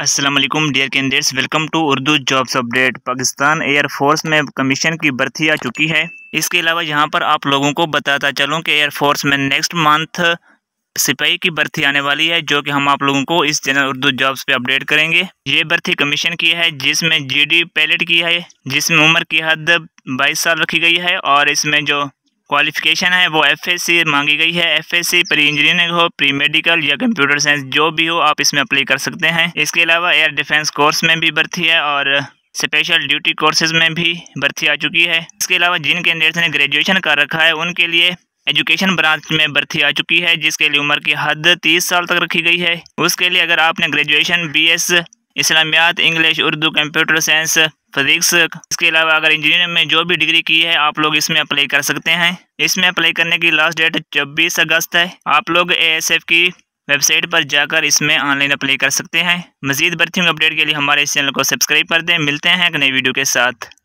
Aslam dear candidates welcome to Urdu jobs update Pakistan force में commission की भर्ती आ चुकी है इसके अलावा यहाँ पर आप लोगों को बताता चलूँ कि एयरफोर्स में नेक्स्ट मंथ सिपाही की भर्ती आने वाली है जो कि हम आप लोगों को इस चैनल उर्दू जॉब्स पे अपडेट करेंगे ये भर्ती कमीशन की है जिसमें डी पैलेट की है जिसमें उम्र की हद बाईस साल रखी गई है और इसमें जो क्वालिफिकेशन है वो एफएससी मांगी गई है एफएससी प्री इंजीनियरिंग हो प्री मेडिकल या कंप्यूटर साइंस जो भी हो आप इसमें अप्लाई कर सकते हैं इसके अलावा एयर डिफेंस कोर्स में भी भर्ती है और स्पेशल ड्यूटी कोर्सेज में भी भर्ती आ चुकी है इसके अलावा जिन कैंडिडेट्स ने ग्रेजुएशन कर रखा है उनके लिए एजुकेशन ब्रांच में भर्ती आ चुकी है जिसके लिए उम्र की हद 30 साल तक रखी गई है उसके लिए अगर आपने ग्रेजुएशन बीएस इस्लामियात English Urdu computer science physics इसके अलावा अगर इंजीनियरिंग में जो भी डिग्री की है आप लोग इसमें अप्लाई कर सकते हैं इसमें अप्लाई करने की लास्ट डेट छब्बीस अगस्त है आप लोग ए की वेबसाइट पर जाकर इसमें ऑनलाइन अप्लाई कर सकते हैं मजीद बर्थिंग अपडेट के लिए हमारे इस चैनल को सब्सक्राइब कर दें मिलते हैं एक नई वीडियो के साथ